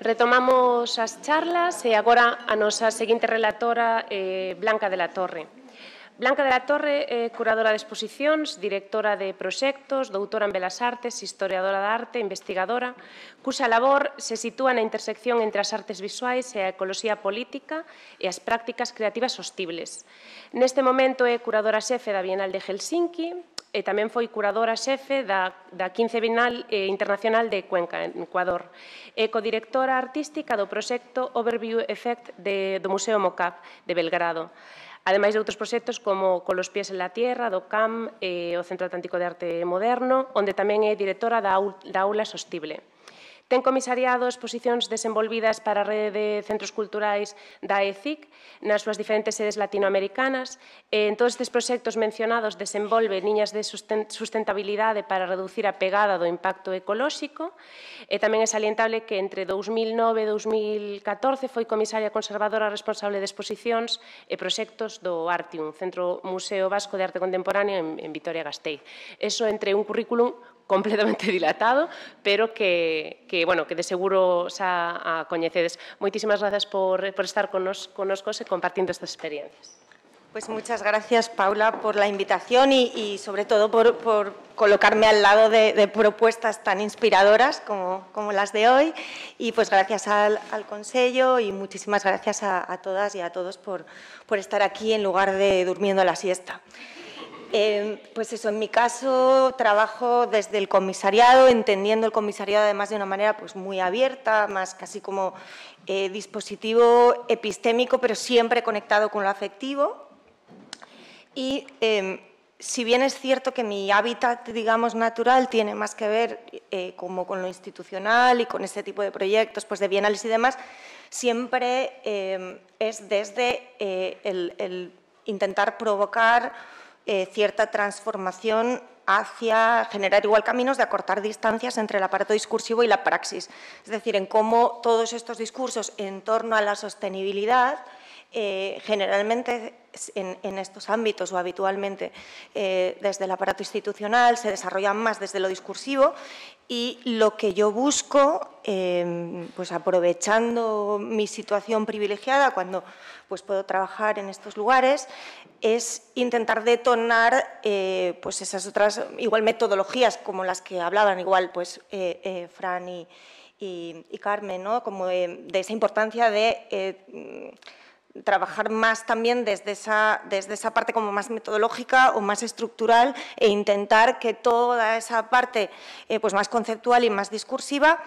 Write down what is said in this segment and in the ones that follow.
Retomamos as charlas e agora a nosa seguinte relatora, eh, Blanca de la Torre. Blanca de la Torre é eh, curadora de exposicións, directora de proxectos, doutora en Belas Artes, historiadora da arte, investigadora, cuxa labor se sitúa na intersección entre as artes visuais e a ecoloxía política e as prácticas creativas hostibles. Neste momento é curadora xefe da Bienal de Helsinki, e eh, tamén foi curadora xefe da, da 15 Bienal eh, Internacional de Cuenca, en Ecuador, e codirectora artística do proxecto Overview Effect de, do Museo MOCAP de Belgrado, ademais de outros proxectos como Colos pies en la tierra, do CAM, eh, o Centro Atlántico de Arte Moderno, onde tamén é directora da, da Aula Sostible. Ten comisariado exposicións desenvolvidas para a rede de centros culturais da ECIC nas súas diferentes sedes latinoamericanas. En todos estes proxectos mencionados desenvolve liñas de sustentabilidade para reducir a pegada do impacto ecolóxico. E tamén é salientable que entre 2009 e 2014 foi comisaria conservadora responsable de exposicións e proxectos do Artium, Centro Museo Vasco de Arte Contemporáneo en, en Vitoria-Gasteiz. Eso entre un currículum completamente dilatado, pero que, bueno, que de seguro xa a coñecedes. Moitísimas por, estar con nosotros y e compartiendo estas experiencias. Pues muchas gracias, Paula, por la invitación y, sobre todo por, colocarme al lado de, propuestas tan inspiradoras como, como, las de hoy. Y pues gracias al, Consejo y muchísimas gracias a, a, todas y a todos por, por estar aquí en lugar de durmiendo la siesta. Em, pues eso, en mi caso trabajo desde el comisariado, entendiendo el comisariado además de una manera pues muy abierta, más casi como eh, dispositivo epistémico, pero siempre conectado con lo afectivo. Y em, si bien es cierto que mi hábitat, digamos, natural tiene más que ver eh, como con lo institucional y con este tipo de proyectos, pues de bienales y demás, siempre em, es desde eh, el intentar provocar eh, cierta transformación hacia generar igual caminos de acortar distancias entre el aparato discursivo y la praxis. Es decir, en cómo todos estos discursos en torno a la sostenibilidad eh, generalmente en, estos ámbitos o habitualmente eh, desde el aparato institucional se desarrollan más desde lo discursivo y lo que yo busco, eh, pues aprovechando mi situación privilegiada cuando pues puedo trabajar en estos lugares, es intentar detonar pues esas otras igual metodologías como las que hablaban igual pues Fran y, Carmen, como de, esa importancia de trabajar más también desde esa, desde esa parte como más metodológica o más estructural e intentar que toda esa parte eh, pues más conceptual y más discursiva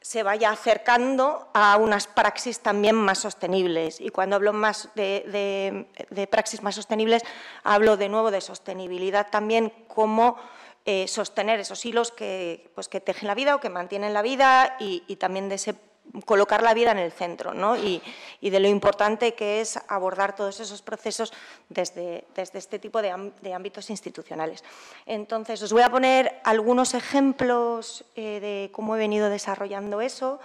se vaya acercando a unas praxis también más sostenibles. Y cuando hablo más de, praxis más sostenibles, hablo de nuevo de sostenibilidad también como eh, sostener esos hilos que, pues, que tejen la vida o que mantienen la vida y, y también de ese colocar la vida en el centro ¿no? y, de lo importante que es abordar todos esos procesos desde, desde este tipo de, ámbitos institucionales. Entonces, os voy a poner algunos ejemplos eh, de cómo he venido desarrollando eso.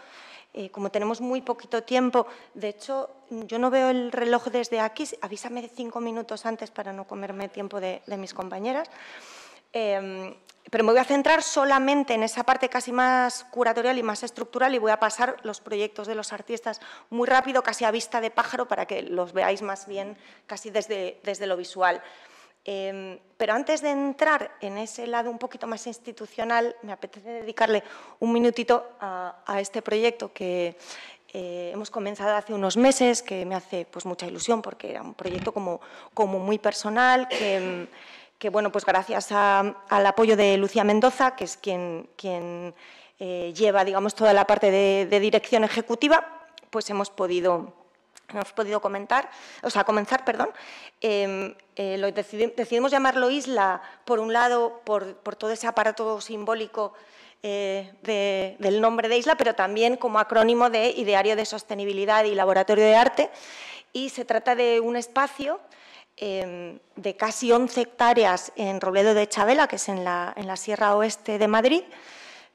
Eh, como tenemos muy poquito tiempo, de hecho, yo no veo el reloj desde aquí, avísame cinco minutos antes para no comerme tiempo de, de mis compañeras. Em, pero me voy a centrar solamente en esa parte casi más curatorial y más estructural y voy a pasar los proyectos de los artistas muy rápido, casi a vista de pájaro, para que los veáis más bien casi desde, desde lo visual. Em, pero antes de entrar en ese lado un poquito más institucional, me apetece dedicarle un minutito a, este proyecto que eh, hemos comenzado hace unos meses, que me hace pues, mucha ilusión porque era un proyecto como, como muy personal, que que bueno, pues gracias al apoyo de Lucía Mendoza, que es quien, eh, lleva digamos, toda la parte de, dirección ejecutiva, pues hemos podido hemos podido comentar, o sea, comenzar, perdón, em, eh, decidimos llamarlo isla, por un lado, por, todo ese aparato simbólico eh, del nombre de isla, pero también como acrónimo de Ideario de Sostenibilidad y Laboratorio de Arte. Y se trata de un espacio Em, de casi 11 hectáreas en Robledo de Chabela, que es en la, Sierra Oeste de Madrid,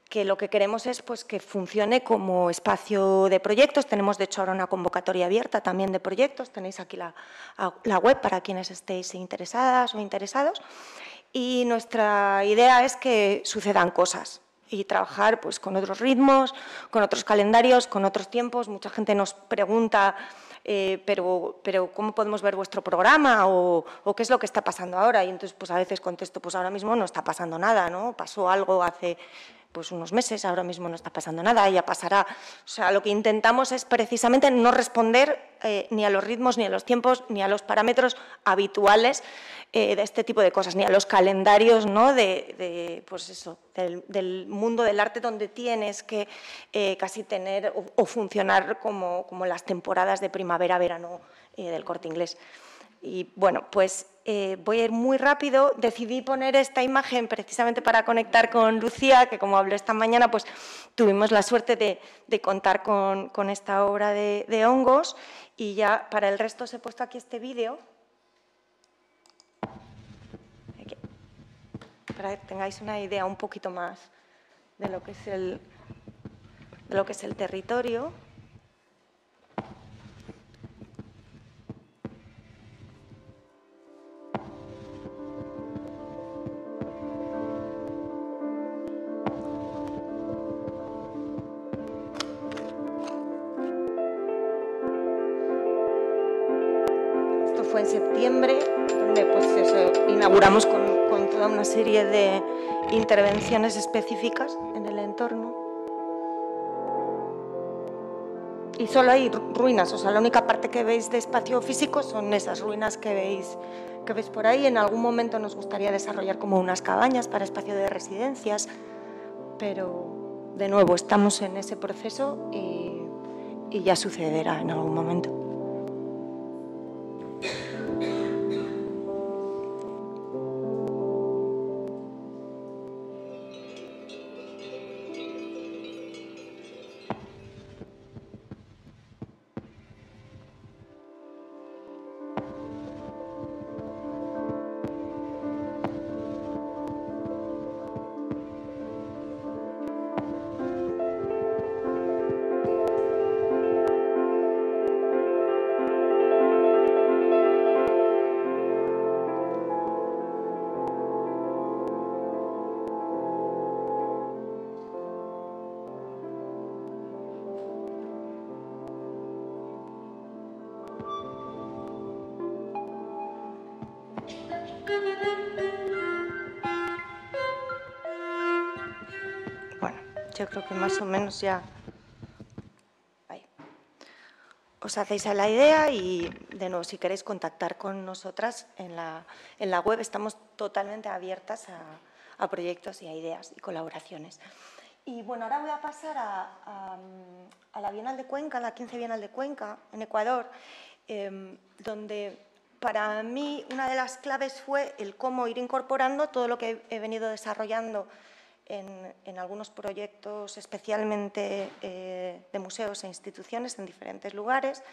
que lo que queremos es pues, que funcione como espacio de proyectos. Tenemos, de hecho, ahora una convocatoria abierta también de proyectos. Tenéis aquí la, la web para quienes estéis interesadas o interesados. Y nuestra idea es que sucedan cosas, y trabajar pues, con otros ritmos, con otros calendarios, con otros tiempos. Mucha gente nos pregunta, eh, pero, pero ¿cómo podemos ver vuestro programa? O, qué es lo que está pasando ahora? Y entonces pues, a veces contesto, pues ahora mismo no está pasando nada, ¿no? Pasó algo hace pues unos meses, ahora mismo no está pasando nada, ya pasará. O sea, lo que intentamos es precisamente no responder eh, ni a los ritmos, ni a los tiempos, ni a los parámetros habituales eh, de este tipo de cosas, ni a los calendarios ¿no? de, pues eso, del, mundo del arte donde tienes que eh, casi tener o, funcionar como, como, las temporadas de primavera, verano del corte inglés. Y bueno, pues eh, voy a ir muy rápido. Decidí poner esta imagen precisamente para conectar con Lucía, que como habló esta mañana, pues tuvimos la suerte de, contar con, esta obra de, hongos. Y ya para el resto os he puesto aquí este vídeo. Para que tengáis una idea un poquito más de lo es de lo que es el territorio. serie de intervenciones específicas en el entorno. Y solo hay ruinas, o sea, la única parte que veis de espacio físico son esas ruinas que veis, que veis por ahí. En algún momento nos gustaría desarrollar como unas cabañas para espacio de residencias, pero de nuevo estamos en ese proceso y, y ya sucederá en algún momento. yo creo que más o menos ya os hacéis a la idea y, de nuevo, si queréis contactar con nosotras en la, web, estamos totalmente abiertas a, proyectos y a ideas y colaboraciones. Y bueno, ahora voy a pasar a, la Bienal de Cuenca, la 15 Bienal de Cuenca, en Ecuador, em, donde para mí una de las claves fue el cómo ir incorporando todo lo que he venido desarrollando en, algunos proyectos, especialmente eh, de museos e instituciones en diferentes lugares,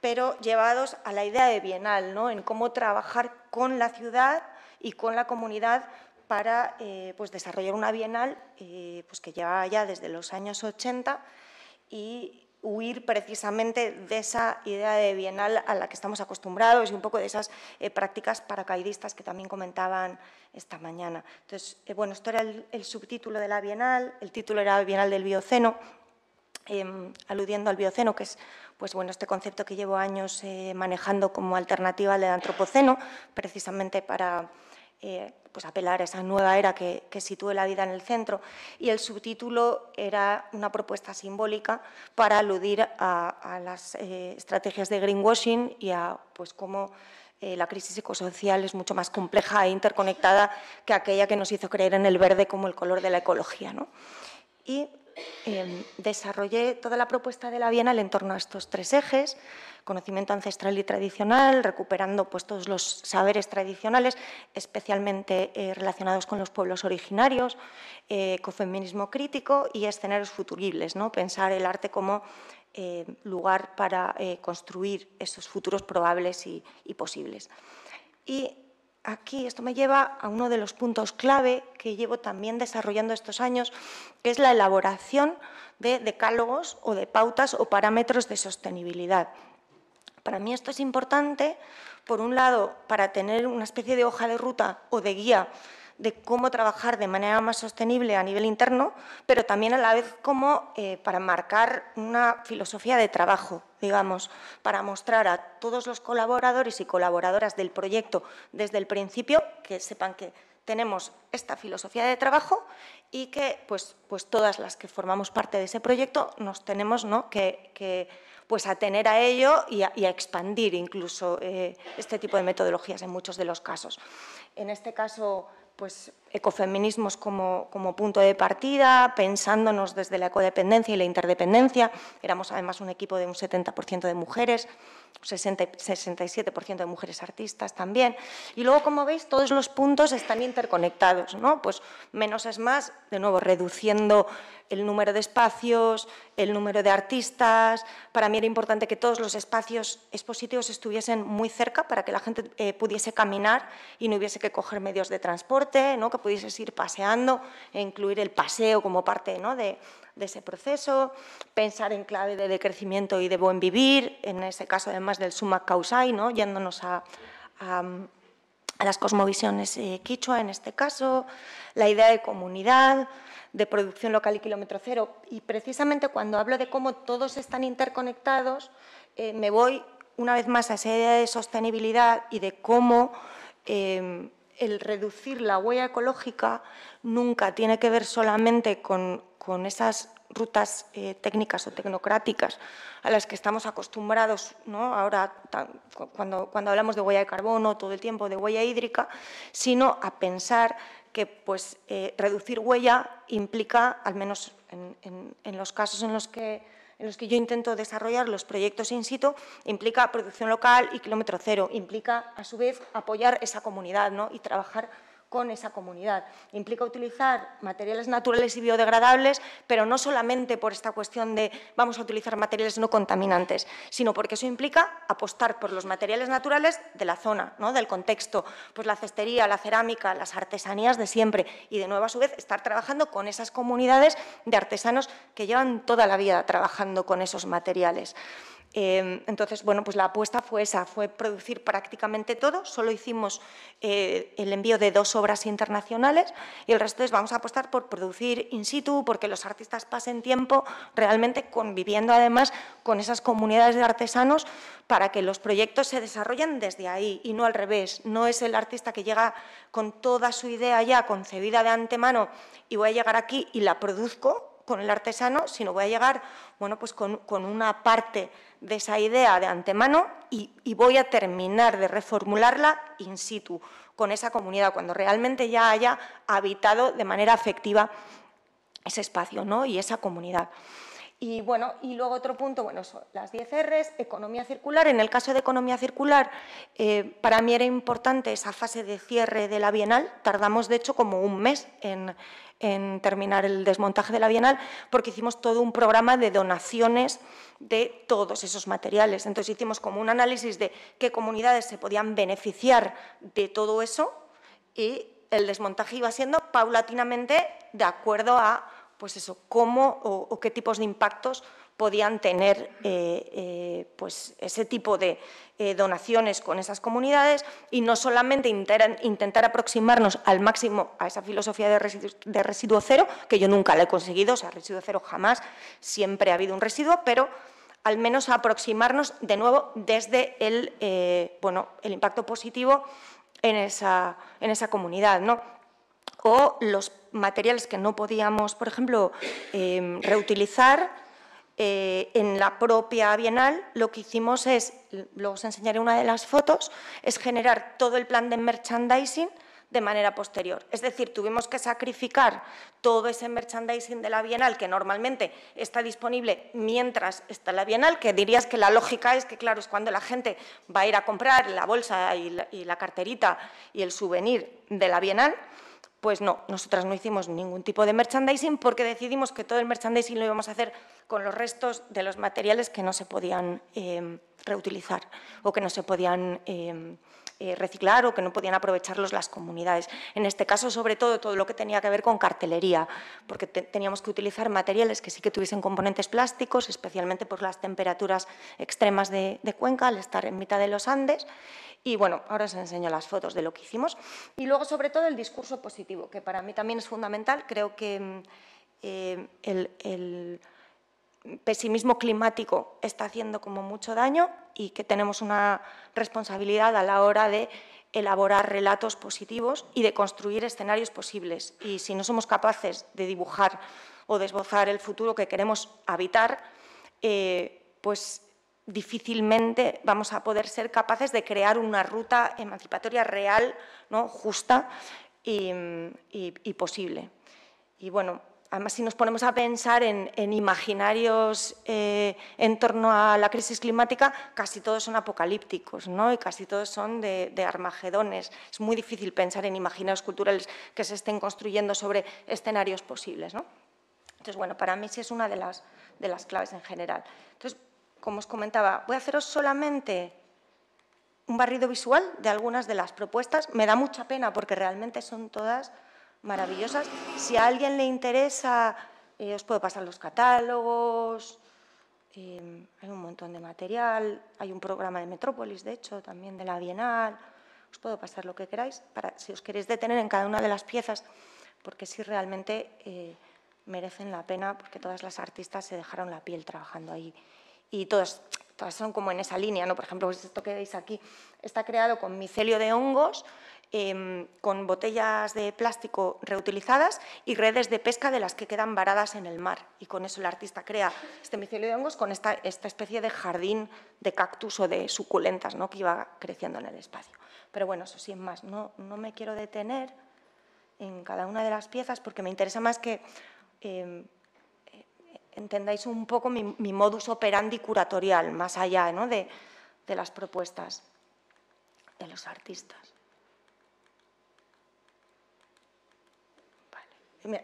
pero llevados a la idea de Bienal, ¿no? en cómo trabajar con la ciudad y con la comunidad para eh, pues desarrollar una Bienal eh, pues que llevaba ya desde los años 80 y huir precisamente de esa idea de bienal a la que estamos acostumbrados y un poco de esas eh, prácticas paracaidistas que también comentaban esta mañana. Entonces, eh, bueno, esto era el, subtítulo de la bienal, el título era Bienal del Bioceno, em, aludiendo al Bioceno, que es pues, bueno, este concepto que llevo años eh, manejando como alternativa al antropoceno, precisamente para eh, pues apelar a esa nueva era que, sitúe la vida en el centro. Y el subtítulo era una propuesta simbólica para aludir a, las eh, estrategias de greenwashing y a pues, cómo eh, la crisis ecosocial es mucho más compleja e interconectada que aquella que nos hizo creer en el verde como el color de la ecología. ¿no? Y em, desarrollé toda la propuesta de la Bienal en torno a estos tres ejes conocimiento ancestral y tradicional, recuperando pues, todos los saberes tradicionales, especialmente eh, relacionados con los pueblos originarios, eh, ecofeminismo crítico y escenarios futuribles, pensar el arte como eh, lugar para eh, construir esos futuros probables y posibles. Y aquí esto me lleva a uno de los puntos clave que llevo también desarrollando estos años, que es la elaboración de decálogos o de pautas o parámetros de sostenibilidad. Para mí esto es importante, por un lado, para tener una especie de hoja de ruta o de guía de cómo trabajar de manera más sostenible a nivel interno, pero también a la vez como eh, para marcar una filosofía de trabajo, digamos, para mostrar a todos los colaboradores y colaboradoras del proyecto desde el principio que sepan que tenemos esta filosofía de trabajo y que pues, pues todas las que formamos parte de ese proyecto nos tenemos ¿no? que, pues atener a ello y a, expandir incluso eh, este tipo de metodologías en muchos de los casos. En este caso, pues ecofeminismos como, como, punto de partida, pensándonos desde la ecodependencia y la interdependencia. Éramos además un equipo de un 70% de mujeres, 67% de mujeres artistas también. Y luego, como veis, todos los puntos están interconectados. ¿no? Pues menos es más, de nuevo, reduciendo el número de espacios, el número de artistas. Para mí era importante que todos los espacios expositivos estuviesen muy cerca para que la gente eh, pudiese caminar y no hubiese que coger medios de transporte, ¿no? pudieses ir paseando e incluir el paseo como parte de, ese proceso, pensar en clave de decrecimiento y de buen vivir, en ese caso además del sumac causai, ¿no? yéndonos a, a, las cosmovisiones eh, quichua en este caso, la idea de comunidad, de producción local y kilómetro cero. Y precisamente cuando hablo de cómo todos están interconectados, eh, me voy una vez más a esa idea de sostenibilidad y de cómo eh, el reducir la huella ecológica nunca tiene que ver solamente con, esas rutas eh, técnicas o tecnocráticas a las que estamos acostumbrados ¿no? ahora cuando, cuando hablamos de huella de carbono todo el tiempo, de huella hídrica, sino a pensar que pues, eh, reducir huella implica, al menos en los casos en los que en los que yo intento desarrollar los proyectos in situ, implica producción local y kilómetro cero, implica a su vez apoyar esa comunidad ¿no? y trabajar con esa comunidad. Implica utilizar materiales naturales y biodegradables, pero no solamente por esta cuestión de vamos a utilizar materiales no contaminantes, sino porque eso implica apostar por los materiales naturales de la zona, del contexto, pues la cestería, la cerámica, las artesanías de siempre y de nuevo a su vez estar trabajando con esas comunidades de artesanos que llevan toda la vida trabajando con esos materiales. Em, entonces, bueno, pues la apuesta fue esa, fue producir prácticamente todo. Solo hicimos eh, el envío de dos obras internacionales y el resto es vamos a apostar por producir in situ, porque los artistas pasen tiempo realmente conviviendo además con esas comunidades de artesanos para que los proyectos se desarrollen desde ahí y no al revés. No es el artista que llega con toda su idea ya concebida de antemano y voy a llegar aquí y la produzco con el artesano, sino voy a llegar bueno, pues con, una parte de esa idea de antemano y, voy a terminar de reformularla in situ con esa comunidad, cuando realmente ya haya habitado de manera efectiva ese espacio ¿no? y esa comunidad. Y bueno, y luego otro punto, bueno, son las 10 Rs, economía circular. En el caso de economía circular, eh, para mí era importante esa fase de cierre de la Bienal. Tardamos, de hecho, como un mes en, en terminar el desmontaje de la Bienal, porque hicimos todo un programa de donaciones de todos esos materiales. Entonces hicimos como un análisis de qué comunidades se podían beneficiar de todo eso y el desmontaje iba siendo paulatinamente de acuerdo a pues eso, cómo o, o qué tipos de impactos podían tener eh, eh, pues ese tipo de eh, donaciones con esas comunidades y no solamente intentar aproximarnos al máximo a esa filosofía de residuo, cero, que yo nunca la he conseguido, o sea, residuo cero jamás, siempre ha habido un residuo, pero al menos aproximarnos de nuevo desde el, bueno, el impacto positivo en esa, en esa comunidad. O los materiales que no podíamos, por ejemplo, reutilizar, eh, en la propia Bienal lo que hicimos es, luego os enseñaré una de las fotos, es generar todo el plan de merchandising de manera posterior. Es decir, tuvimos que sacrificar todo ese merchandising de la Bienal que normalmente está disponible mientras está la Bienal, que dirías que la lógica es que, claro, es cuando la gente va a ir a comprar la bolsa y la carterita y el souvenir de la Bienal. Pues no, nosotras no hicimos ningún tipo de merchandising porque decidimos que todo el merchandising lo íbamos a hacer con los restos de los materiales que no se podían em, reutilizar o que no se podían em, eh, reciclar o que no podían aprovecharlos las comunidades. En este caso, sobre todo, todo lo que tenía que ver con cartelería, porque teníamos que utilizar materiales que sí que tuviesen componentes plásticos, especialmente por pues, las temperaturas extremas de Cuenca, al estar en mitad de los Andes. Y bueno, ahora os enseño las fotos de lo que hicimos. Y luego, sobre todo, el discurso positivo, que para mí también es fundamental. Creo que mm, eh, el, pesimismo climático está haciendo como mucho daño y que tenemos una responsabilidad a la hora de elaborar relatos positivos y de construir escenarios posibles. Y si no somos capaces de dibujar o desbozar esbozar el futuro que queremos habitar, eh, pues difícilmente vamos a poder ser capaces de crear una ruta emancipatoria real, ¿no? justa y, posible. Y bueno, además si nos ponemos a pensar en, imaginarios eh, en torno a la crisis climática, casi todos son apocalípticos ¿no? y casi todos son de, armagedones. Es muy difícil pensar en imaginarios culturales que se estén construyendo sobre escenarios posibles. ¿no? Entonces, bueno, para mí sí es una de las, de las claves en general. Entonces, como os comentaba, voy a haceros solamente un barrido visual de algunas de las propuestas. Me da mucha pena porque realmente son todas maravillosas. Si a alguien le interesa, eh, os puedo pasar los catálogos, eh, hay un montón de material, hay un programa de Metrópolis, de hecho, también de la Bienal. Os puedo pasar lo que queráis, si os queréis detener en cada una de las piezas, porque sí realmente eh, merecen la pena, porque todas las artistas se dejaron la piel trabajando ahí y todas, todas son como en esa línea, ¿no? Por ejemplo, pues esto que veis aquí está creado con micelio de hongos, em, con botellas de plástico reutilizadas y redes de pesca de las que quedan varadas en el mar. Y con eso el artista crea este micelio de hongos con esta, esta especie de jardín de cactus o de suculentas ¿no? que iba creciendo en el espacio. Pero bueno, eso sí, es más, no, no me quiero detener en cada una de las piezas porque me interesa más que em, entendáis un poco mi, modus operandi curatorial, más allá de, las propuestas de los artistas.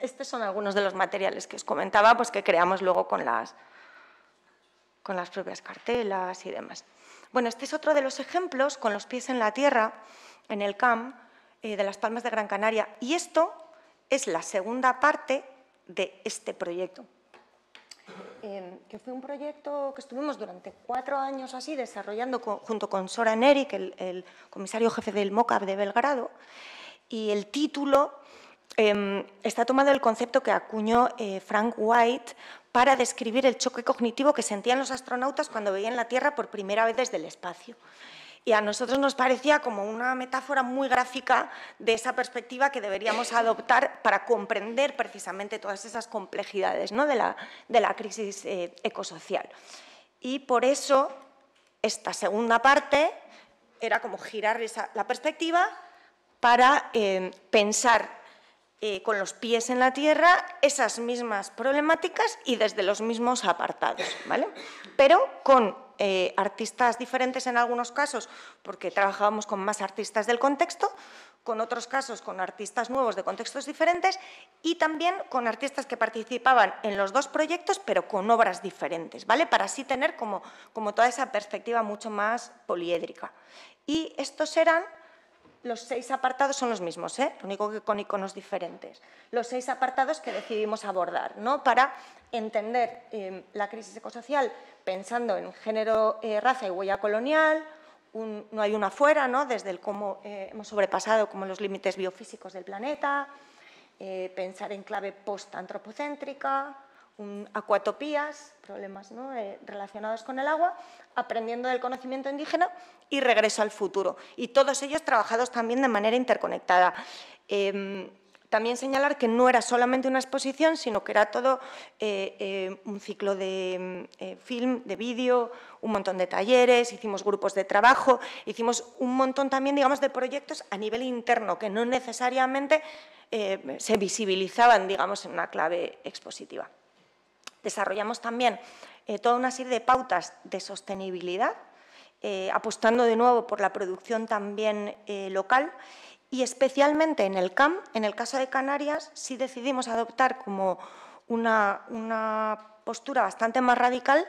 Estos son algunos de los materiales que os comentaba, pues que creamos luego con las, propias cartelas y demás. Bueno, este es otro de los ejemplos, con los pies en la tierra, en el CAM, eh, de las Palmas de Gran Canaria. Y esto es la segunda parte de este proyecto. Em, que fue un proyecto que estuvimos durante cuatro años así desarrollando junto con Sora Eric, el, el, comisario jefe del MOCAP de Belgrado, y el título em, está tomado del concepto que acuñó eh, Frank White para describir el choque cognitivo que sentían los astronautas cuando veían la Tierra por primera vez desde el espacio. Y a nosotros nos parecía como una metáfora muy gráfica de esa perspectiva que deberíamos adoptar para comprender precisamente todas esas complejidades de, la, de, la, crisis eh, ecosocial. Y por eso esta segunda parte era como girar la perspectiva para eh, pensar eh, con los pies en la tierra esas mismas problemáticas y desde los mismos apartados, ¿vale? Pero con eh, artistas diferentes en algunos casos, porque trabajábamos con más artistas del contexto, con otros casos con artistas nuevos de contextos diferentes y también con artistas que participaban en los dos proyectos, pero con obras diferentes, ¿vale? Para así tener como, como toda esa perspectiva mucho más poliédrica. Y estos eran los seis apartados son los mismos, ¿eh? lo único que con iconos diferentes. Los seis apartados que decidimos abordar para entender em, la crisis ecosocial pensando en género, eh, raza y huella colonial, no hay una afuera, desde el cómo eh, hemos sobrepasado como los límites biofísicos del planeta, eh, pensar en clave post-antropocéntrica, acuatopías, problemas relacionados con el agua, aprendiendo del conocimiento indígena y regreso al futuro. Y todos ellos trabajados también de manera interconectada. Em, también señalar que no era solamente una exposición, sino que era todo eh, eh, un ciclo de em, eh, film, de vídeo, un montón de talleres, hicimos grupos de trabajo, hicimos un montón también, digamos, de proyectos a nivel interno, que no necesariamente se visibilizaban, digamos, en una clave expositiva. Desarrollamos también eh, toda una serie de pautas de sostenibilidad, eh, apostando de nuevo por la producción también eh, local y especialmente en el CAM, en el caso de Canarias, sí decidimos adoptar como una, una postura bastante más radical,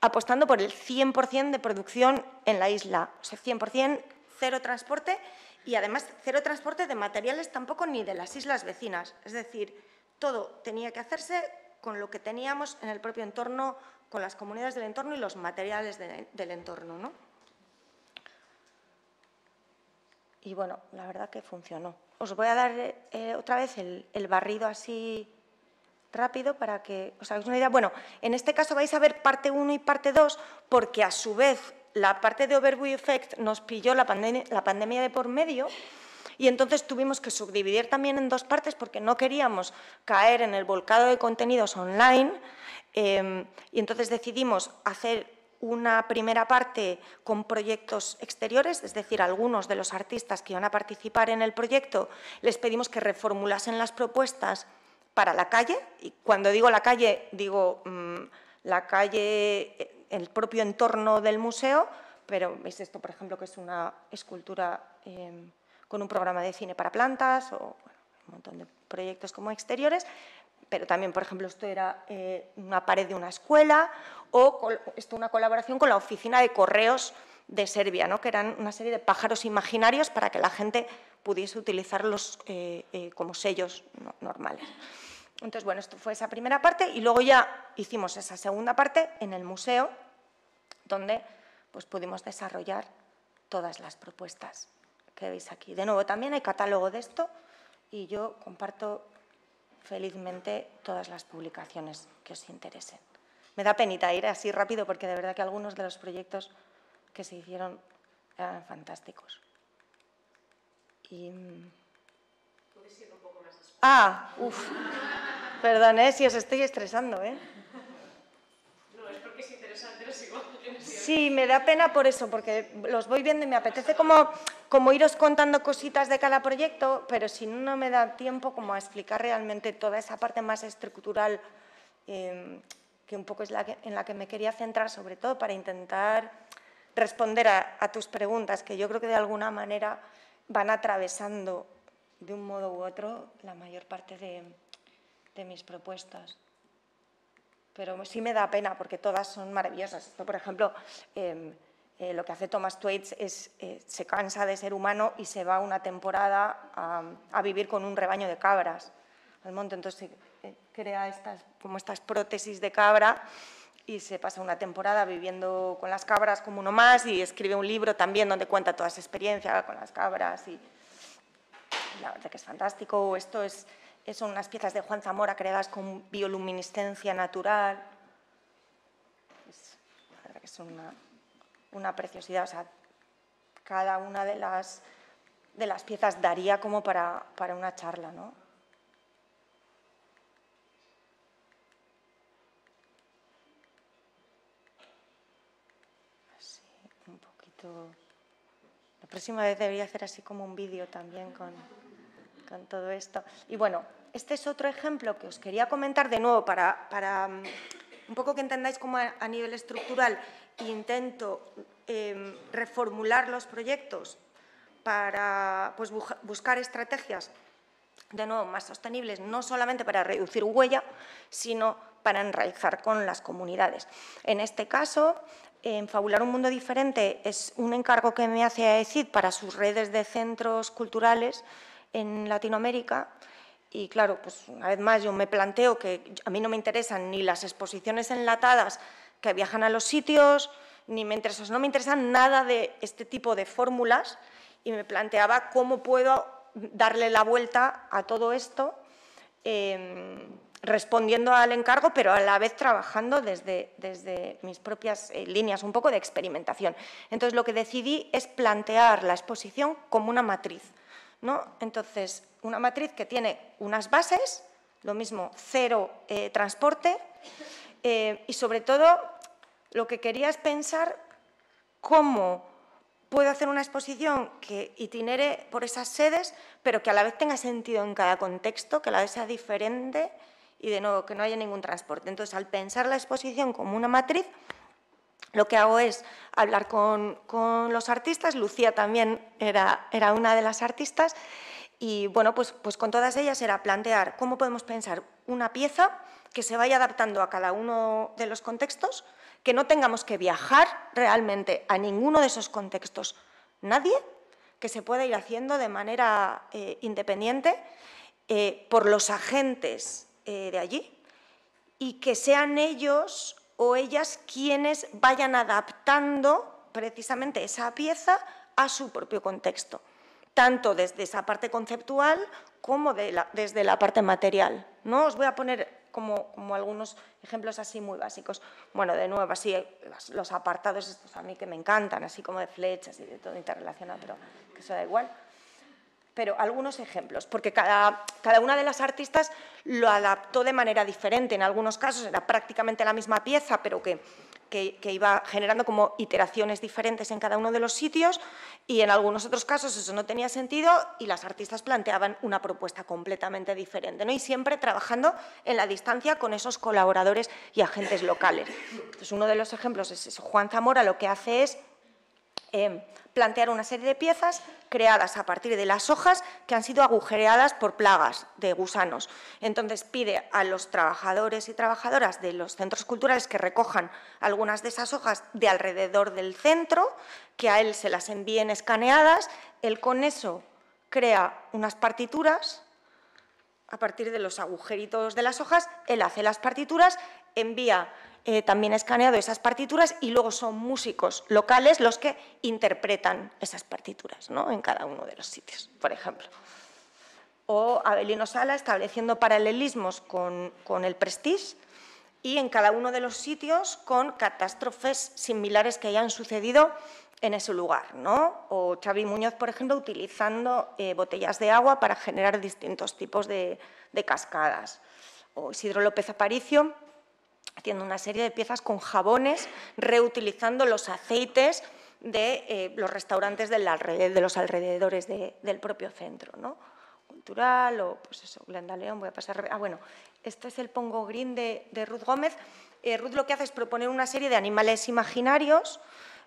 apostando por el 100% de producción en la isla, o sea, 100% cero transporte y además cero transporte de materiales tampoco ni de las islas vecinas. Es decir, todo tenía que hacerse con lo que teníamos en el propio entorno con las comunidades del entorno y los materiales del entorno. ¿no? Y bueno, la verdad que funcionó. Os voy a dar eh, otra vez el, barrido así rápido para que os hagáis una idea. Bueno, en este caso vais a ver parte 1 y parte 2 porque a su vez la parte de Overview Effect nos pilló la pandemia de por medio y entonces tuvimos que subdividir también en dos partes porque no queríamos caer en el volcado de contenidos online em, y entonces decidimos hacer una primera parte con proyectos exteriores, es decir, algunos de los artistas que iban a participar en el proyecto, les pedimos que reformulasen las propuestas para la calle, y cuando digo la calle, digo mm, la calle, eh, el propio entorno del museo, pero veis esto, por ejemplo, que es una escultura... Em, con un programa de cine para plantas o un montón de proyectos como exteriores, pero también, por ejemplo, esto era eh, una pared de una escuela o esto una colaboración con la oficina de correos de Serbia, ¿no? que eran una serie de pájaros imaginarios para que la gente pudiese utilizarlos eh, eh, como sellos normales. Entonces, bueno, esto fue esa primera parte y luego ya hicimos esa segunda parte en el museo, donde pues, pudimos desarrollar todas las propuestas veis aquí. De nuevo, también hay catálogo de esto y yo comparto felizmente todas las publicaciones que os interesen. Me da penita ir así rápido porque de verdad que algunos de los proyectos que se hicieron eran fantásticos. Ah, si os estoy estresando. ¿eh? Sí, me da pena por eso, porque los voy viendo y me apetece como, como iros contando cositas de cada proyecto, pero si no, me da tiempo como a explicar realmente toda esa parte más estructural, em, que un poco es la en la que me quería centrar, sobre todo para intentar responder a, tus preguntas, que yo creo que de alguna manera van atravesando de un modo u otro la mayor parte de mis propuestas pero sí me da pena porque todas son maravillosas. por ejemplo, em, eh, lo que hace Thomas Twaits es eh, se cansa de ser humano y se va una temporada a, vivir con un rebaño de cabras al monte. Entonces eh, crea estas, como estas prótesis de cabra y se pasa una temporada viviendo con las cabras como uno más y escribe un libro también donde cuenta toda esa experiencia con las cabras. Y, la verdad que es fantástico. Esto es son unas piezas de Juan Zamora creadas con bioluminiscencia natural. Es, una, preciosidad. O sea, cada una de las, de las piezas daría como para, para una charla, ¿no? Así, un poquito... La próxima vez debería hacer así como un vídeo también con con todo esto. Y bueno, este es otro ejemplo que os quería comentar de nuevo para, mm, un poco que entendáis cómo a, nivel estructural intento em, reformular los proyectos para pues, buscar estrategias de nuevo más sostenibles, no solamente para reducir huella, sino para enraizar con las comunidades. En este caso, en Fabular un Mundo Diferente es un encargo que me hace AECID para sus redes de centros culturales en Latinoamérica. Y claro, pues una vez más yo me planteo que a mí no me interesan ni las exposiciones enlatadas que viajan a los sitios, ni me interesan, no me interesan nada de este tipo de fórmulas y me planteaba cómo puedo darle la vuelta a todo esto em, respondiendo al encargo, pero a la vez trabajando desde, desde mis propias eh, líneas, un poco de experimentación. Entonces, lo que decidí es plantear la exposición como una matriz. ¿no? Entonces, una matriz que tiene unas bases, lo mismo cero eh, transporte, eh, y sobre todo lo que quería es pensar cómo puedo hacer una exposición que itinere por esas sedes, pero que a la vez tenga sentido en cada contexto, que a la vez sea diferente y de nuevo que no haya ningún transporte. Entonces, al pensar la exposición como una matriz, lo que hago es hablar con, los artistas, Lucía también era, era una de las artistas, y bueno, pues, pues con todas ellas era plantear cómo podemos pensar una pieza que se vaya adaptando a cada uno de los contextos, que no tengamos que viajar realmente a ninguno de esos contextos. Nadie que se pueda ir haciendo de manera eh, independiente eh, por los agentes eh, de allí y que sean ellos o ellas quienes vayan adaptando precisamente esa pieza a su propio contexto, tanto desde esa parte conceptual como desde la parte material. ¿no? Os voy a poner como, algunos ejemplos así muy básicos. Bueno, de nuevo, así los, apartados estos a mí que me encantan, así como de flechas y de todo interrelacionado, pero que eso da igual pero algunos ejemplos, porque cada, cada, una de las artistas lo adaptó de manera diferente. En algunos casos era prácticamente la misma pieza, pero que, iba generando como iteraciones diferentes en cada uno de los sitios y en algunos otros casos eso no tenía sentido y las artistas planteaban una propuesta completamente diferente, ¿no? Y siempre trabajando en la distancia con esos colaboradores y agentes locales. Entonces, uno de los ejemplos es Juan Zamora lo que hace es plantear una serie de piezas creadas a partir de las hojas que han sido agujereadas por plagas de gusanos. Entonces pide a los trabajadores y trabajadoras de los centros culturales que recojan algunas de esas hojas de alrededor del centro, que a él se las envíen escaneadas, él con eso crea unas partituras a partir de los agujeritos de las hojas, él hace las partituras, envía eh, también escaneado esas partituras y luego son músicos locales los que interpretan esas partituras ¿no? en cada uno de los sitios, por ejemplo. O Abelino Sala estableciendo paralelismos con, el Prestige y en cada uno de los sitios con catástrofes similares que hayan sucedido en ese lugar, ¿no? O Xavi Muñoz, por ejemplo, utilizando eh, botellas de agua para generar distintos tipos de, cascadas. O Isidro López Aparicio haciendo una serie de piezas con jabones, reutilizando los aceites de eh, los restaurantes de los alrededores del propio centro, ¿no? Cultural o, pues eso, Glenda León, voy a pasar... Ah, bueno, este es el Pongo Green de, Ruth Gómez. Eh, Ruth lo que hace es proponer una serie de animales imaginarios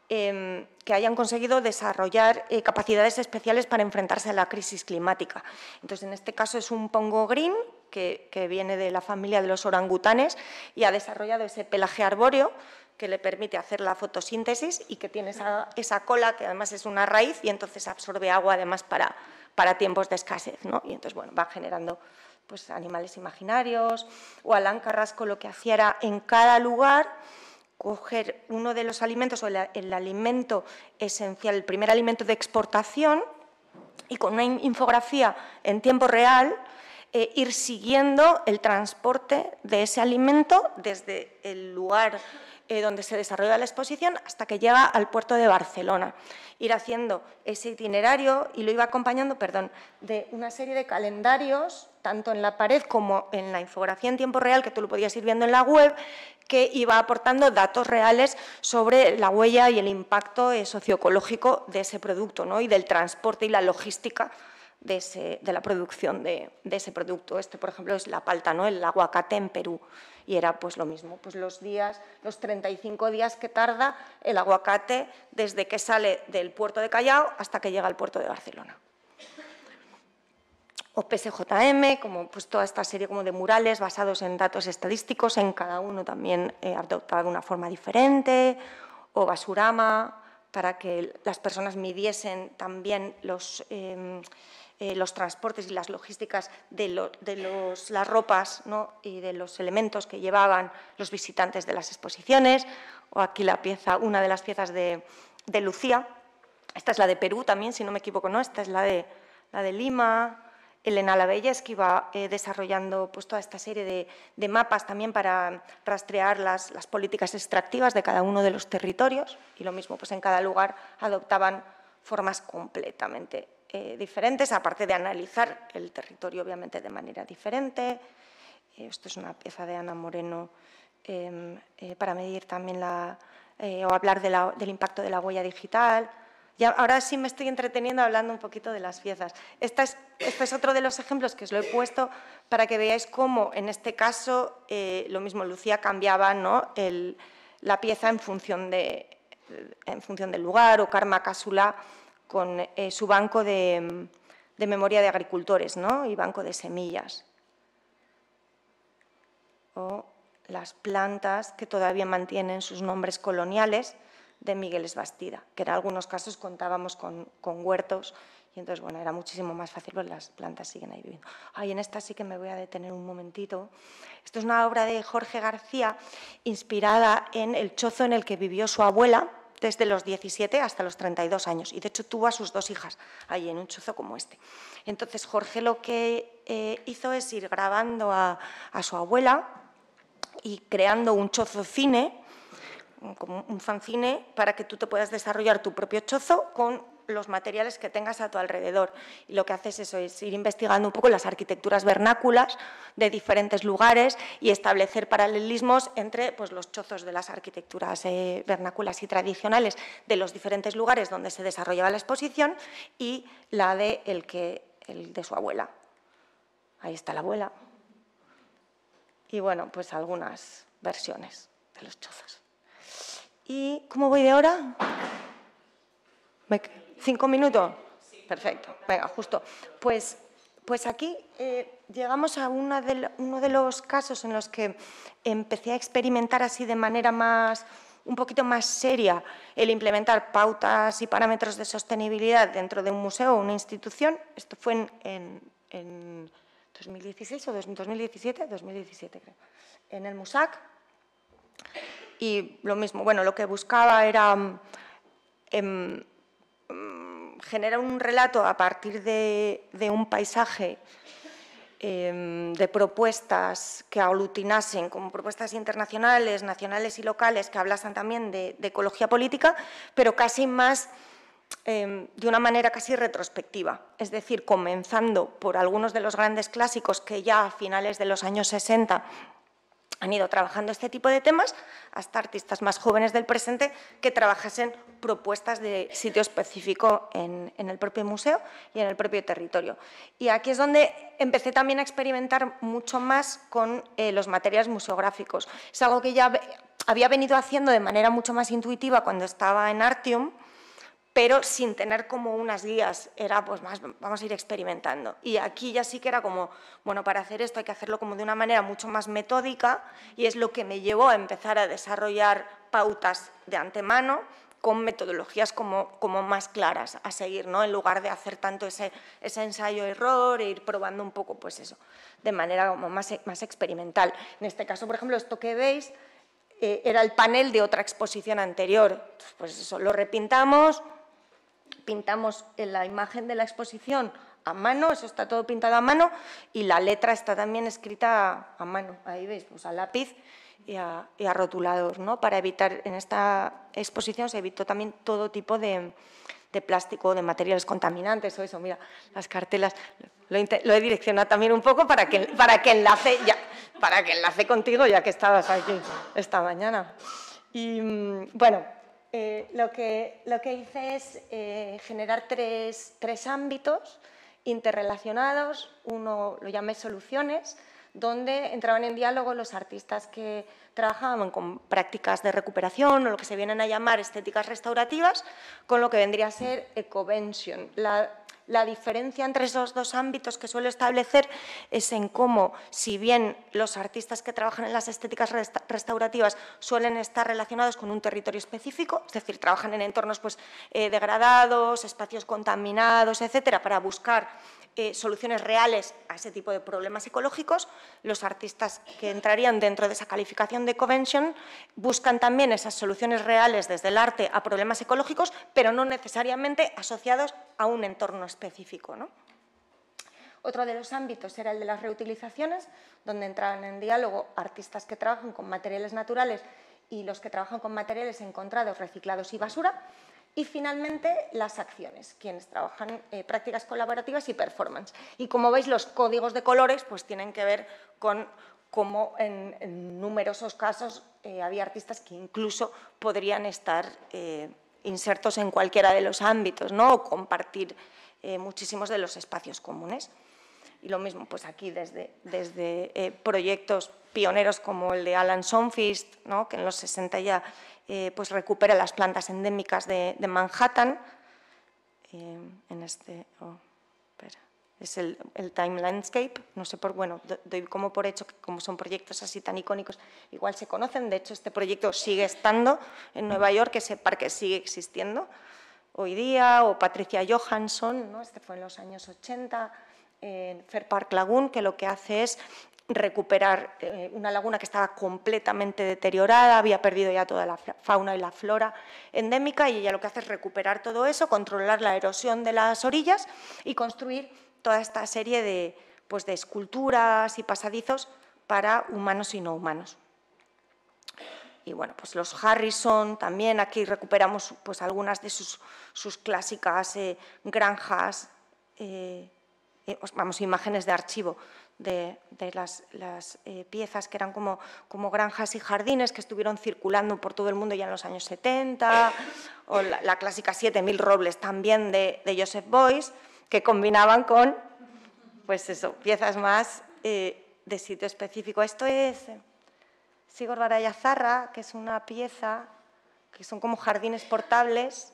em, que hayan conseguido desarrollar eh, capacidades especiales para enfrentarse a la crisis climática. Entonces, en este caso es un pongo green, que, viene de la familia de los orangutanes y ha desarrollado ese pelaje arbóreo que le permite hacer la fotosíntesis y que tiene esa, cola que además es una raíz y entonces absorbe agua además para, para tiempos de escasez. ¿no? Y entonces, bueno, va generando pues, animales imaginarios. O Alán Carrasco lo que hacía era en cada lugar coger uno de los alimentos o el alimento esencial, el primer alimento de exportación y con una infografía en tiempo real eh, ir siguiendo el transporte de ese alimento desde el lugar eh, donde se desarrolla la exposición hasta que llega al puerto de Barcelona. Ir haciendo ese itinerario y lo iba acompañando, perdón, de una serie de calendarios, tanto en la pared como en la infografía en tiempo real, que tú lo podías ir viendo en la web, que iba aportando datos reales sobre la huella y el impacto eh, socioecológico de ese producto ¿no? y del transporte y la logística de, la producción de, ese producto. Este, por ejemplo, es la palta, ¿no? el aguacate en Perú. Y era pues lo mismo, pues los días, los 35 días que tarda el aguacate desde que sale del puerto de Callao hasta que llega al puerto de Barcelona o PSJM, como pues toda esta serie como de murales basados en datos estadísticos, en cada uno también eh, adoptado de una forma diferente, o basurama, para que las personas midiesen también los, eh, eh, los transportes y las logísticas de, las ropas y de los elementos que llevaban los visitantes de las exposiciones, o aquí la pieza, una de las piezas de, Lucía, esta es la de Perú también, si no me equivoco, ¿no? Esta es la de, la de Lima, Elena Lavellas, que iba eh, desarrollando pues, toda esta serie de, mapas también para rastrear las, las, políticas extractivas de cada uno de los territorios. Y lo mismo, pues en cada lugar adoptaban formas completamente eh, diferentes, aparte de analizar el territorio obviamente de manera diferente. Eh, esto es una pieza de Ana Moreno em, eh, para medir también la, o hablar del impacto de la huella digital. Y ahora sí me estoy entreteniendo hablando un poquito de las piezas. Esta es, este es otro de los ejemplos que os lo he puesto para que veáis cómo, en este caso, lo mismo Lucía cambiaba ¿no? El, la pieza en función, de, en función del lugar o Karma Casula con eh, su banco de, memoria de agricultores ¿no? y banco de semillas. O las plantas que todavía mantienen sus nombres coloniales de Miguel Esbastida, que en algunos casos contábamos con, huertos y entonces, bueno, era muchísimo más fácil, pues las plantas siguen ahí viviendo. Ay, en esta sí que me voy a detener un momentito. Esto es una obra de Jorge García inspirada en el chozo en el que vivió su abuela, desde los 17 hasta los 32 años. Y de hecho tuvo a sus dos hijas ahí en un chozo como este. Entonces Jorge lo que eh, hizo es ir grabando a, su abuela y creando un chozo cine, como un cine, para que tú te puedas desarrollar tu propio chozo con los materiales que tengas a tu alrededor. Y lo que haces es ir investigando un poco las arquitecturas vernáculas de diferentes lugares y establecer paralelismos entre pues, los chozos de las arquitecturas eh, vernáculas y tradicionales de los diferentes lugares donde se desarrollaba la exposición y la de, que, el de su abuela. Ahí está la abuela. Y bueno, pues algunas versiones de los chozos. ¿Y cómo voy de ahora? ¿Cinco minutos? Perfecto, venga, justo. Pues, pues aquí eh, llegamos a una de, uno de los casos en los que empecé a experimentar así de manera más un poquito más seria el implementar pautas y parámetros de sostenibilidad dentro de un museo o una institución. Esto fue en, en, en 2016 o 2017, 2017 creo, en el MUSAC. Y lo mismo, bueno, lo que buscaba era mm, em, Mm, genera un relato a partir de, un paisaje em, de propuestas que aglutinasen como propuestas internacionales, nacionales y locales que hablasen también de, ecología política, pero casi más em, de una manera casi retrospectiva, es decir, comenzando por algunos de los grandes clásicos que ya a finales de los años 60 han ido trabajando este tipo de temas hasta artistas más jóvenes del presente que trabajasen propuestas de sitio específico en, el propio museo y en el propio territorio. Y aquí es donde empecé también a experimentar mucho más con eh, los materiales museográficos. Es algo que ya había venido haciendo de manera mucho más intuitiva cuando estaba en Artium, pero sin tener como unas guías, era pues más, vamos a ir experimentando. Y aquí ya sí que era como, bueno, para hacer esto hay que hacerlo como de una manera mucho más metódica y es lo que me llevó a empezar a desarrollar pautas de antemano con metodologías como, como más claras a seguir, ¿no? En lugar de hacer tanto ese, ensayo-error e ir probando un poco, pues eso, de manera como más, más experimental. En este caso, por ejemplo, esto que veis eh, era el panel de otra exposición anterior. Pues eso, lo repintamos, pintamos eh, la imagen de la exposición a mano, eso está todo pintado a mano, y la letra está también escrita a, mano, ahí veis, pues a lápiz y a, rotulador, ¿no? Para evitar, en esta exposición se evitó también todo tipo de, plástico, de materiales contaminantes o eso, mira, las cartelas, lo, he direccionado también un poco para que, para que enlace, para que enlace contigo ya que estabas aquí esta mañana. Y mm, bueno, eh, lo, que, lo, que, hice es eh, generar tres, tres, ámbitos interrelacionados. Uno lo llamé soluciones, donde entraban en diálogo los artistas que trabajaban con prácticas de recuperación o lo que se vienen a llamar estéticas restaurativas, con lo que vendría a ser ecovention, la la diferencia entre esos dos ámbitos que suelo establecer es en cómo, si bien los artistas que trabajan en las estéticas restaurativas suelen estar relacionados con un territorio específico, es decir, trabajan en entornos pues, eh, degradados, espacios contaminados, etcétera, para buscar eh, soluciones reales a ese tipo de problemas ecológicos, los artistas que entrarían dentro de esa calificación de convention buscan también esas soluciones reales desde el arte a problemas ecológicos, pero no necesariamente asociados a un entorno específico. Otro de los ámbitos era el de las reutilizaciones, donde entraban en diálogo artistas que trabajan con materiales naturales y los que trabajan con materiales encontrados, reciclados y basura. Y finalmente, las acciones, quienes trabajan eh, prácticas colaborativas y performance. Y como veis, los códigos de colores pues, tienen que ver con cómo en, numerosos casos eh, había artistas que incluso podrían estar eh, insertos en cualquiera de los ámbitos ¿no? o compartir muchísimos de los espacios comunes. Y lo mismo, pues aquí desde, desde proyectos pioneros como el de Alan Sonfist, ¿no? que en los 60 ya eh, pues recupera las plantas endémicas de, Manhattan. Eh, en este, oh, es el, Time Landscape, no sé por, bueno, doy como por hecho que como son proyectos así tan icónicos, igual se conocen, de hecho este proyecto sigue estando en Nueva York, ese parque sigue existiendo hoy día, o Patricia Johansson, ¿no? este fue en los años 80, en Fair Park Lagoon, que lo que hace es recuperar eh, una laguna que estaba completamente deteriorada, había perdido ya toda la fauna y la flora endémica y ella lo que hace es recuperar todo eso, controlar la erosión de las orillas y construir toda esta serie de, pues, de esculturas y pasadizos para humanos y no humanos. Y bueno, pues los Harrison también, aquí recuperamos pues algunas de sus, clásicas eh, granjas, eh, vamos, imágenes de archivo de, las, eh, piezas que eran como, granjas y jardines que estuvieron circulando por todo el mundo ya en los años 70, o la, clásica 7000 robles también de, Joseph Boyce, que combinaban con, pues eso, piezas más eh, de sitio específico. Esto es eh, Sigor Barayazarra, que es una pieza que son como jardines portables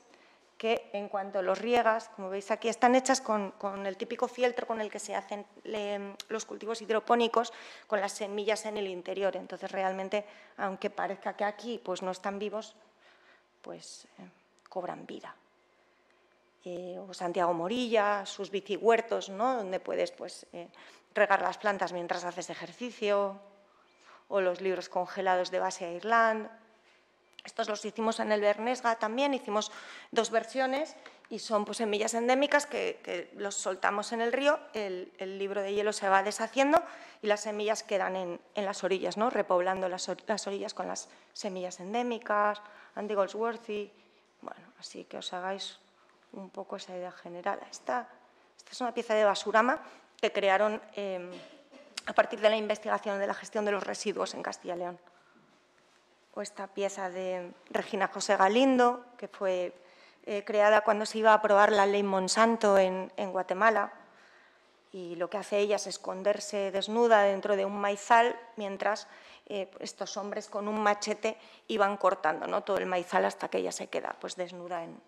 que en cuanto los riegas, como veis aquí, están hechas con, el típico fieltro con el que se hacen los cultivos hidropónicos, con las semillas en el interior. Entonces, realmente, aunque parezca que aquí pues, no están vivos, pues eh, cobran vida. Eh, o Santiago Morilla, sus bicihuertos, ¿no? donde puedes pues, eh, regar las plantas mientras haces ejercicio, o los libros congelados de base a Irlanda, estos los hicimos en el Bernesga también, hicimos dos versiones y son pues, semillas endémicas que, los soltamos en el río, el, libro de hielo se va deshaciendo y las semillas quedan en, las orillas, ¿no? repoblando las, orillas con las semillas endémicas, Andy Goldsworthy, bueno, así que os hagáis un poco esa idea general. Esta, es una pieza de basurama que crearon em, a partir de la investigación de la gestión de los residuos en Castilla y León o esta pieza de Regina José Galindo, que fue eh, creada cuando se iba a aprobar la ley Monsanto en, Guatemala. Y lo que hace ella es esconderse desnuda dentro de un maizal mientras eh, estos hombres con un machete iban cortando ¿no? todo el maizal hasta que ella se queda pues, desnuda en,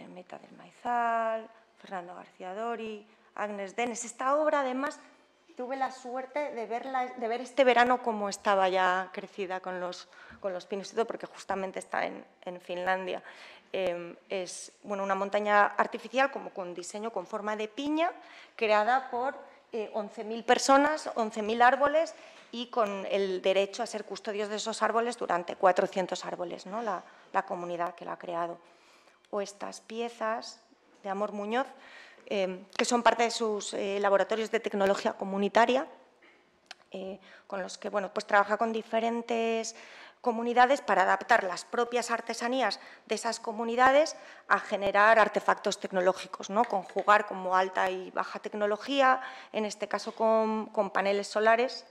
en Meta del Maizal, Fernando García Dori, Agnes Denes. Esta obra, además, tuve la suerte de, verla, de ver este verano como estaba ya crecida con los, con pinos porque justamente está en, Finlandia. Em, es bueno, una montaña artificial como con diseño con forma de piña, creada por 11.000 eh, personas, 11.000 árboles y con el derecho a ser custodios de esos árboles durante 400 árboles, ¿no? la comunidad que la ha creado. O estas piezas de Amor Muñoz, Em, que son parte de sus eh, laboratorios de tecnología comunitaria, eh, con los que bueno, pues trabaja con diferentes comunidades para adaptar las propias artesanías de esas comunidades a generar artefactos tecnológicos, ¿no? conjugar como alta y baja tecnología, en este caso con paneles solares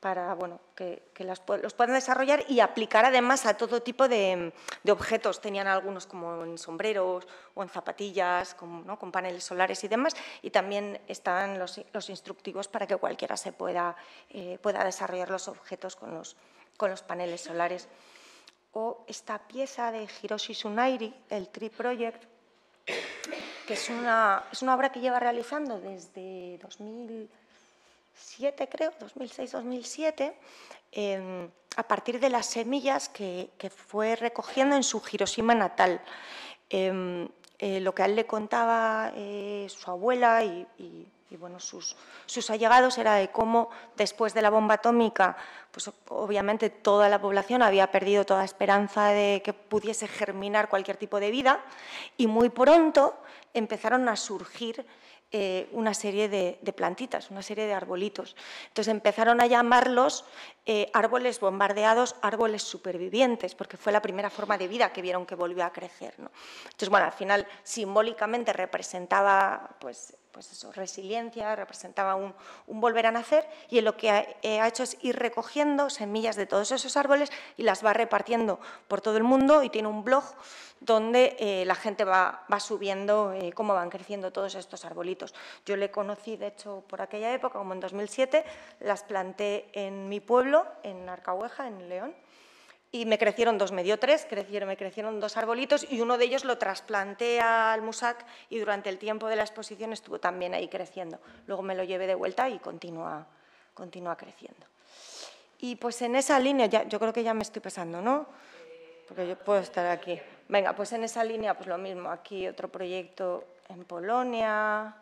para bueno, que, que los puedan desarrollar y aplicar además a todo tipo de, objetos. Tenían algunos como en sombreros o en zapatillas, con, ¿no? con paneles solares y demás. Y también están los, instructivos para que cualquiera se pueda, eh, pueda desarrollar los objetos con los, con los paneles solares. O esta pieza de Hiroshi Sunairi, el Tree Project, que es una, es una obra que lleva realizando desde 2000 creo, 2006-2007, em, a partir de las semillas que, fue recogiendo en su Hiroshima natal. Em, eh, lo que a él le contaba eh, su abuela y, bueno, sus, sus, allegados era de cómo después de la bomba atómica, pues obviamente toda la población había perdido toda esperanza de que pudiese germinar cualquier tipo de vida y muy pronto empezaron a surgir eh, una serie de, plantitas, una serie de arbolitos. Entonces empezaron a llamarlos eh, árboles bombardeados, árboles supervivientes, porque fue la primera forma de vida que vieron que volvió a crecer. Entonces, bueno, al final simbólicamente representaba pues, pues eso, resiliencia, representaba un, volver a nacer y lo que eh, ha, hecho es ir recogiendo semillas de todos esos árboles y las va repartiendo por todo el mundo y tiene un blog donde eh, la gente va, subiendo eh, cómo van creciendo todos estos arbolitos. Yo le conocí, de hecho, por aquella época, como en 2007, las planté en mi pueblo, en Arcahueja, en León, y me crecieron dos, medio tres, crecieron, me crecieron dos arbolitos y uno de ellos lo trasplanté al MUSAC y durante el tiempo de la exposición estuvo también ahí creciendo. Luego me lo llevé de vuelta y continúa, continúa creciendo. Y pues en esa línea, ya, yo creo que ya me estoy pasando, ¿no? Porque yo puedo estar aquí. Venga, pues en esa línea, pues lo mismo. Aquí otro proyecto en Polonia.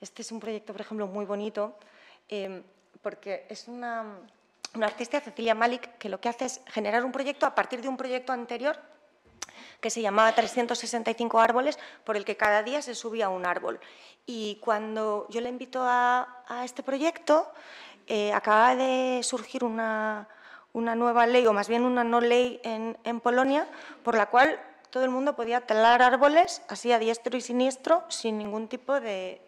Este es un proyecto, por ejemplo, muy bonito, eh, porque es una una artista, Cecilia Malik, que lo que hace es generar un proyecto a partir de un proyecto anterior que se llamaba 365 árboles, por el que cada día se subía un árbol. Y cuando yo le invito a, este proyecto, eh, acaba de surgir una, nueva ley, o más bien una no ley en, Polonia, por la cual todo el mundo podía talar árboles así a diestro y siniestro sin ningún tipo de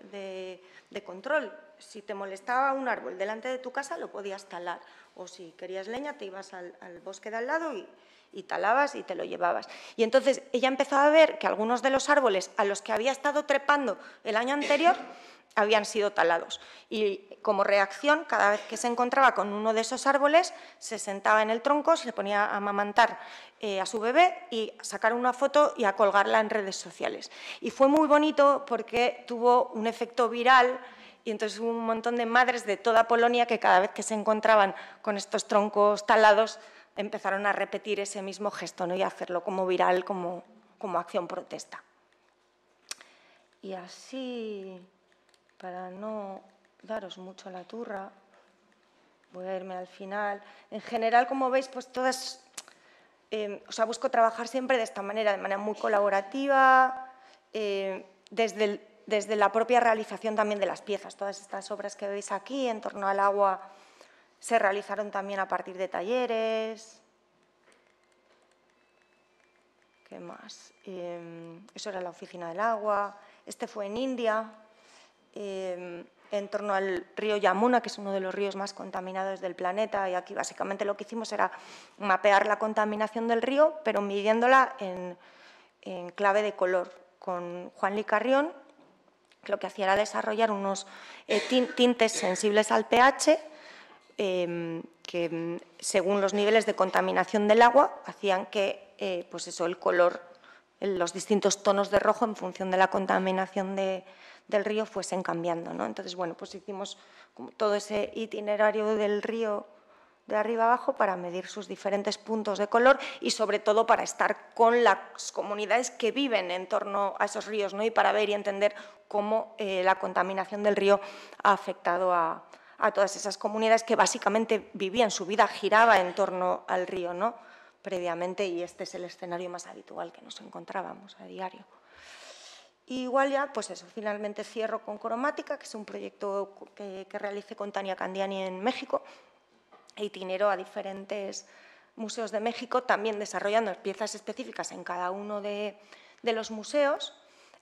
de control. Si te molestaba un árbol delante de tu casa, lo podías talar. O si querías leña, te ibas al, al bosque de al lado y, y talabas y te lo llevabas. Y entonces ella empezó a ver que algunos de los árboles a los que había estado trepando el año anterior habían sido talados. Y como reacción, cada vez que se encontraba con uno de esos árboles, se sentaba en el tronco, se le ponía a amamantar eh, a su bebé y a sacar una foto y a colgarla en redes sociales. Y fue muy bonito porque tuvo un efecto viral y entonces hubo un montón de madres de toda Polonia que cada vez que se encontraban con estos troncos talados empezaron a repetir ese mismo gesto ¿no? y hacerlo como viral, como, acción protesta. Y así, para no daros mucho la turra, voy a irme al final. En general, como veis, pues todas, em, busco trabajar siempre de esta manera, de manera muy colaborativa, em, desde, desde la propia realización también de las piezas. Todas estas obras que veis aquí en torno al agua se realizaron también a partir de talleres. ¿Qué más? Em, eso era la oficina del agua. Este fue en India, em, en torno al río Yamuna, que es uno de los ríos más contaminados del planeta. Y aquí básicamente lo que hicimos era mapear la contaminación del río, pero midiéndola en, clave de color, con Juan Licarrión, lo que hacía era desarrollar unos eh, tintes sensibles al pH Em, que em, según los niveles de contaminación del agua hacían que eh, pues eso, el color, los distintos tonos de rojo en función de la contaminación del río fuesen cambiando. ¿no? Entonces, bueno, pues hicimos todo ese itinerario del río de arriba abajo para medir sus diferentes puntos de color y sobre todo para estar con las comunidades que viven en torno a esos ríos ¿no? y para ver y entender cómo eh, la contaminación del río ha afectado a, a todas esas comunidades que básicamente vivían, su vida giraba en torno al río, ¿no? Previamente, y este es el escenario más habitual que nos encontrábamos a diario. igual ya, pues eso, finalmente cierro con Cromática, que es un proyecto que, que realicé con Tania Candiani en México, e itineró a diferentes museos de México, también desarrollando piezas específicas en cada uno de los museos,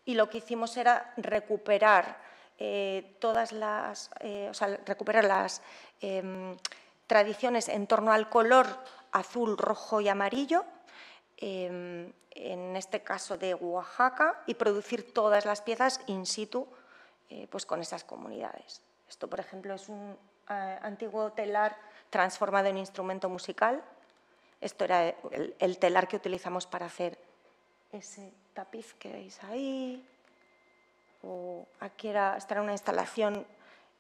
y lo que hicimos era recuperar eh, todas las, eh, o sea, recuperar las em, tradiciones en torno al color azul, rojo y amarillo, em, en este caso de Oaxaca, y producir todas las piezas in situ eh, pues con esas comunidades. Esto, por ejemplo, es un antiguo telar transformado en instrumento musical. Esto era el telar que utilizamos para hacer ese tapiz que veis ahí, o aquí era, estar una instalación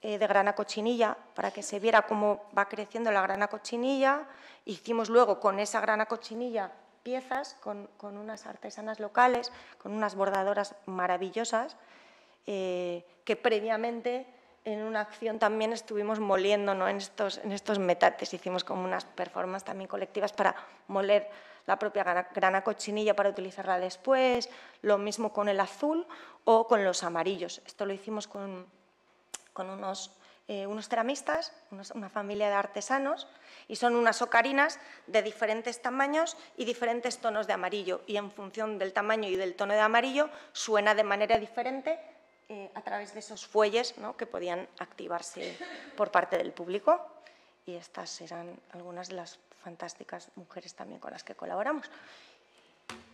eh, de grana cochinilla para que se viera cómo va creciendo la grana cochinilla. Hicimos luego con esa grana cochinilla piezas con, con unas artesanas locales, con unas bordadoras maravillosas eh, que previamente en una acción también estuvimos moliendo en, estos, en estos metates, hicimos como unas performances también colectivas para moler la propia grana, cochinilla para utilizarla después, lo mismo con el azul o con los amarillos. Esto lo hicimos con, unos, eh, unos ceramistas, una familia de artesanos, y son unas ocarinas de diferentes tamaños y diferentes tonos de amarillo. Y en función del tamaño y del tono de amarillo, suena de manera diferente eh, a través de esos fuelles que podían activarse por parte del público. Y estas eran algunas de las fantásticas mujeres también con las que colaboramos.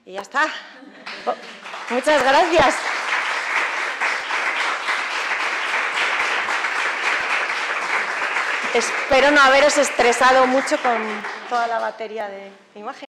Y ya está. Oh, muchas gracias. Espero no haberos estresado mucho con toda la batería de imagen.